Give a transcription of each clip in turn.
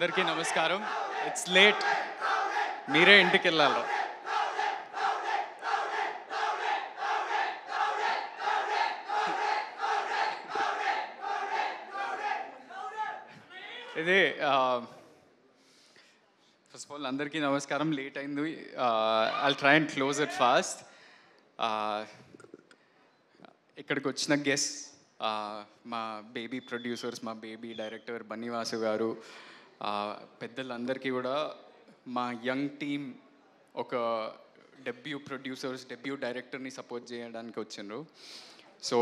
అందరికీ నమస్కారం it's late మీరే ఇంటికి వెళ్ళాలి ఇది ఫస్ట్ ఆఫ్ ఆల్ అందరికీ నమస్కారం లేట్ అయింది I try and close it fast ఇక్కడికి వచ్చిన గెస్ట్ మా బేబీ ప్రొడ్యూసర్స్ మా బేబీ డైరెక్టర్ బన్నీవాసు గారు పెద్దలందరికీ కూడా మా యంగ్ టీమ్ ఒక డెబ్యూ ప్రొడ్యూసర్స్ డెబ్యూ డైరెక్టర్ని సపోర్ట్ చేయడానికి వచ్చిండ్రు సో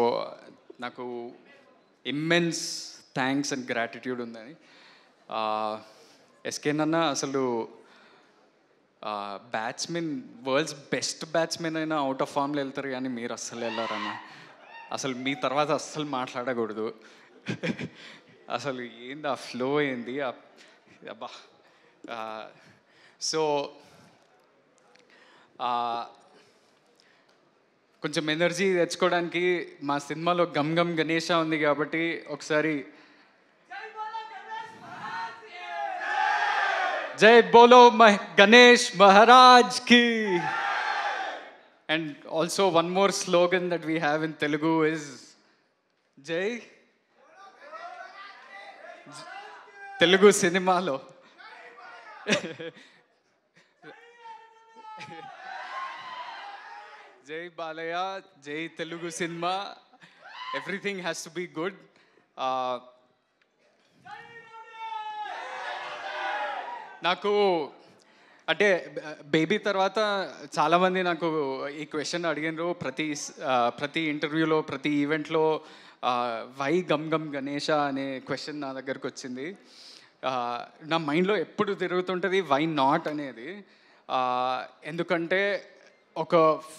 నాకు ఇమ్మెన్స్ థ్యాంక్స్ అండ్ గ్రాటిట్యూడ్ ఉందని ఎస్కే నన్న అసలు బ్యాట్స్మెన్ వరల్డ్స్ బెస్ట్ బ్యాట్స్మెన్ అయినా అవుట్ ఆఫ్ ఫామ్లో వెళ్తారు కానీ మీరు అస్సలు వెళ్ళారన్న అసలు మీ తర్వాత అస్సలు మాట్లాడకూడదు అసలు ఏంది ఆ ఫ్లో ఏంది అబ్బా సో కొంచెం ఎనర్జీ తెచ్చుకోవడానికి మా సినిమాలో గమ్ గమ్ గణేష ఉంది కాబట్టి ఒకసారి జై బోలో మహ్ గణేష్ మహారాజ్ కి and also one more slogan that we have in Telugu is జై తెలుగు సినిమాలో జై బాలయ్య జై Telugu cinema everything has to be good నాకు అంటే బేబీ తర్వాత చాలామంది నాకు ఈ క్వశ్చన్ అడిగినారు ప్రతి ప్రతి ఇంటర్వ్యూలో ప్రతి ఈవెంట్లో వై గమ్ గమ్ గణేష అనే క్వశ్చన్ నా దగ్గరకు వచ్చింది నా మైండ్లో ఎప్పుడు తిరుగుతుంటుంది వై నాట్ అనేది ఎందుకంటే ఒక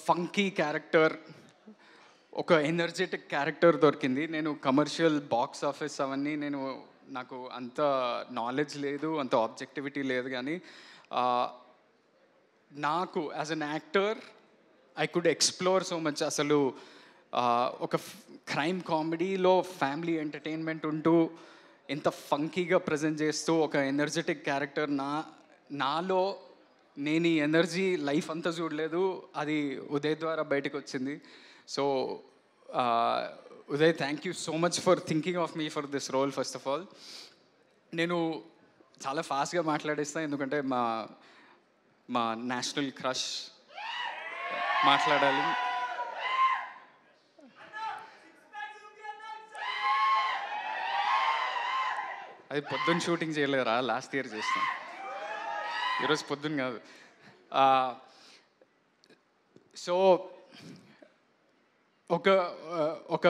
ఫంకీ క్యారెక్టర్ ఒక ఎనర్జెటిక్ క్యారెక్టర్ దొరికింది నేను కమర్షియల్ బాక్స్ ఆఫీస్ అవన్నీ నేను నాకు అంత నాలెడ్జ్ లేదు అంత ఆబ్జెక్టివిటీ లేదు కానీ నాకు as an actor I could explore so much అసలు ఒక క్రైమ్ కామెడీలో ఫ్యామిలీ ఎంటర్టైన్మెంట్ ఉంటూ ఎంత ఫంకీగా ప్రజెంట్ చేస్తూ ఒక ఎనర్జెటిక్ క్యారెక్టర్ నా నాలో నేను ఈ ఎనర్జీ లైఫ్ అంతా చూడలేదు అది ఉదయ్ ద్వారా బయటకు వచ్చింది so Uday thank you so much for thinking of me for this role first of all నేను చాలా ఫాస్ట్గా మాట్లాడేస్తాను ఎందుకంటే మా మా నేషనల్ క్రష్ మాట్లాడాలి అది పొద్దున్న షూటింగ్ చేయలేదురా లాస్ట్ ఇయర్ చేస్తాం ఈరోజు పొద్దున్న కాదు సో ఒక ఒక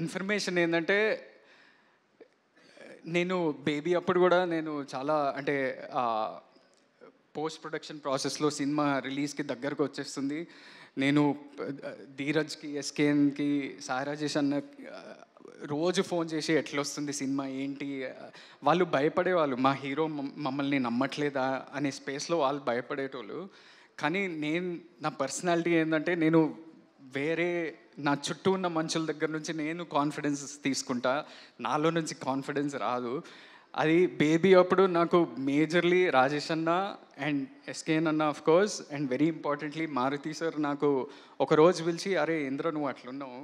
ఇన్ఫర్మేషన్ ఏంటంటే నేను బేబీ అప్పుడు కూడా నేను చాలా అంటే పోస్ట్ ప్రొడక్షన్ ప్రాసెస్లో సినిమా రిలీజ్కి దగ్గరకు వచ్చేస్తుంది నేను ధీరజ్కి ఎస్కేఎన్కి రాజేష్ అన్న రోజు ఫోన్ చేసి ఎట్లా వస్తుంది సినిమా ఏంటి వాళ్ళు భయపడేవాళ్ళు మా హీరో మమ్మల్ని నమ్మట్లేదా అనే స్పేస్లో వాళ్ళు భయపడేటోళ్ళు కానీ నేను నా పర్సనాలిటీ ఏంటంటే నేను వేరే నా చుట్టూ ఉన్న మనుషుల దగ్గర నుంచి నేను కాన్ఫిడెన్స్ తీసుకుంటా నాలో నుంచి కాన్ఫిడెన్స్ రాదు అది బేబీ అప్పుడు నాకు మేజర్లీ రాజేష్ అన్న అండ్ ఎస్కేన్ అన్న of course and very importantly Maruthi sir నాకు ఒక రోజు పిలిచి అరే ఇంద్ర నువ్వు అట్లున్నావు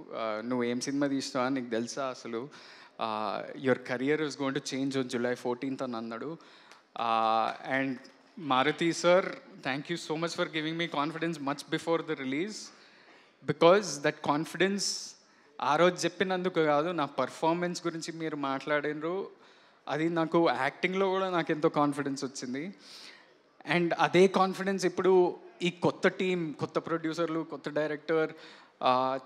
నువ్వు ఏం సినిమా తీస్తావు నీకు తెలుసా అసలు your career is going to change on July fourteenth అని అన్నాడు and Maruthi sir thank you so much for giving me confidence much before the release because that confidence ఆ రోజు చెప్పినందుకు కాదు నా పర్ఫార్మెన్స్ గురించి మీరు మాట్లాడినరు అది నాకు యాక్టింగ్లో కూడా నాకు ఎంతో కాన్ఫిడెన్స్ వచ్చింది అండ్ అదే కాన్ఫిడెన్స్ ఇప్పుడు ఈ కొత్త టీం కొత్త ప్రొడ్యూసర్లు కొత్త డైరెక్టర్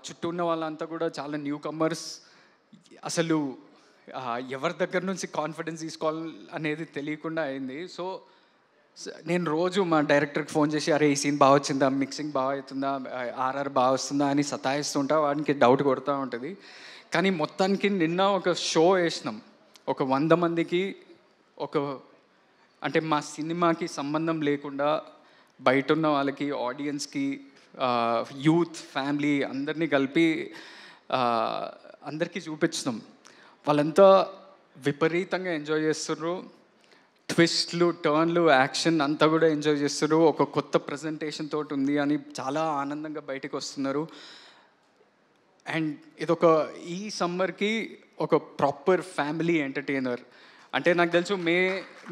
చుట్టూ ఉన్న వాళ్ళంతా కూడా చాలా న్యూ కమర్స్ అసలు ఎవరి దగ్గర నుంచి కాన్ఫిడెన్స్ తీసుకోవాలి అనేది తెలియకుండా అయింది సో నేను రోజు మా డైరెక్టర్కి ఫోన్ చేసి అరే ఈ సీన్ బాగా వచ్చిందా మిక్సింగ్ బాగా అవుతుందా ఆర్ఆర్ బాగా వస్తుందా అని సతాయిస్తుంటా వాడికి డౌట్ కొడుతూ ఉంటుంది కానీ మొత్తానికి నిన్న ఒక షో వేసినాం ఒక వంద మందికి ఒక అంటే మా సినిమాకి సంబంధం లేకుండా బయట ఉన్న వాళ్ళకి ఆడియన్స్కి యూత్ ఫ్యామిలీ అందరినీ కలిపి అందరికీ చూపించినాం వాళ్ళంతా విపరీతంగా ఎంజాయ్ చేస్తున్నారు ట్విస్ట్లు టర్న్లు యాక్షన్ అంతా కూడా ఎంజాయ్ చేస్తున్నారు ఒక కొత్త ప్రజెంటేషన్ తోటి ఉంది అని చాలా ఆనందంగా బయటకు వస్తున్నారు అండ్ ఇదొక ఈ సమ్మర్కి ఒక ప్రాపర్ ఫ్యామిలీ ఎంటర్టైనర్ అంటే నాకు తెలుసు May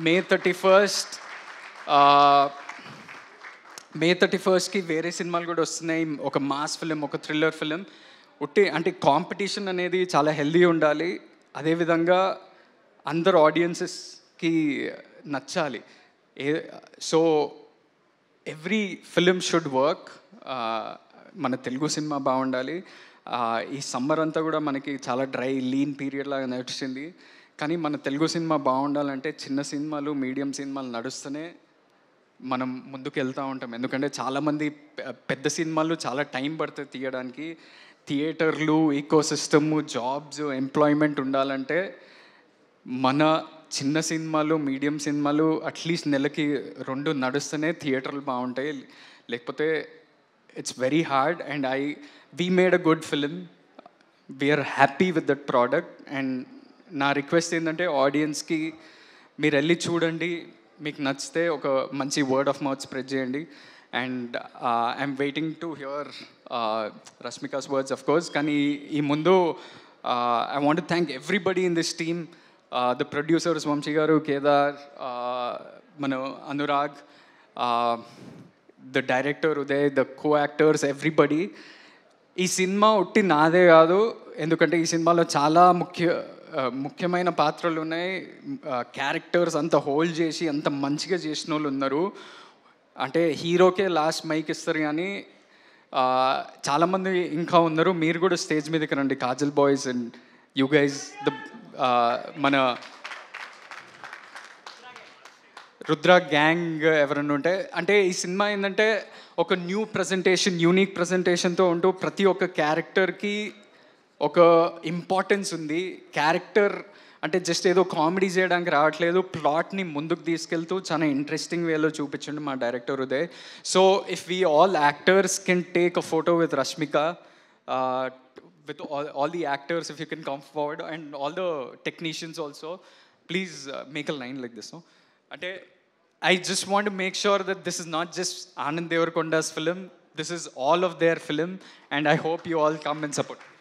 May thirty first May thirty ఫస్ట్కి వేరే సినిమాలు కూడా వస్తున్నాయి ఒక మాస్ ఫిలిం ఒక థ్రిల్లర్ ఫిలిం ఉట్టి అంటే కాంపిటీషన్ అనేది చాలా హెల్దీ ఉండాలి అదేవిధంగా అందరు ఆడియన్సెస్కి నచ్చాలి ఏ so every film should work మన తెలుగు సినిమా బాగుండాలి ఈ సమ్మర్ అంతా కూడా మనకి చాలా డ్రై లీన్ పీరియడ్ లాగా నడిచింది కానీ మన తెలుగు సినిమా బాగుండాలంటే చిన్న సినిమాలు మీడియం సినిమాలు నడుస్తూనే మనం ముందుకు వెళ్తూ ఉంటాం ఎందుకంటే చాలామంది పెద్ద సినిమాలు చాలా టైం పడుతుంది తీయడానికి థియేటర్లు ఈకో సిస్టము జాబ్స్ ఎంప్లాయ్మెంట్ ఉండాలంటే మన చిన్న సినిమాలు మీడియం సినిమాలు అట్లీస్ట్ నెలకి రెండు నడుస్తూనే థియేటర్లు బాగుంటాయి లేకపోతే it's very hard and i we made a good film we are happy with that product నా రిక్వెస్ట్ ఏంటంటే ఆడియన్స్కి మీరు వెళ్ళి చూడండి మీకు నచ్చితే ఒక మంచి వర్డ్ ఆఫ్ మౌత్ స్ప్రెడ్ చేయండి and I'm waiting to hear Rashmika's words of course కానీ ఈ ముందు I want thank everybody in this team the producers Vamshi garu Kedar uh, మన Anurag the director Uday the co actors everybody ఈ సినిమా ఒట్టి నాదే కాదు ఎందుకంటే ఈ సినిమాలో చాలా ముఖ్య ముఖ్యమైన పాత్రలు ఉన్నాయి క్యారెక్టర్స్ అంత హోల్డ్ చేసి అంత మంచిగా చేసిన వాళ్ళు ఉన్నారు అంటే హీరోకే లాస్ట్ మైక్ ఇస్తారు కానీ చాలామంది ఇంకా ఉన్నారు మీరు కూడా స్టేజ్ మీదకి రండి Kajal boys and you guys the మన రుద్ర గ్యాంగ్ ఎవరన్నా ఉంటే అంటే ఈ సినిమా ఏంటంటే ఒక న్యూ ప్రజెంటేషన్ యూనిక్ ప్రజెంటేషన్తో ఉంటూ ప్రతి ఒక్క క్యారెక్టర్కి ఒక ఇంపార్టెన్స్ ఉంది క్యారెక్టర్ అంటే జస్ట్ ఏదో కామెడీ చేయడానికి రావట్లేదు ప్లాట్ని ముందుకు తీసుకెళ్తూ చాలా ఇంట్రెస్టింగ్ వేలో చూపించండి మా director Uday so if we all actors can take a photo with Rashmika with all all the actors if you can come forward and all the technicians also please make a line like this అంటే I just want to make sure that this is not just Anand Devarkonda's film. This is all of their film, and I hope you all come and support.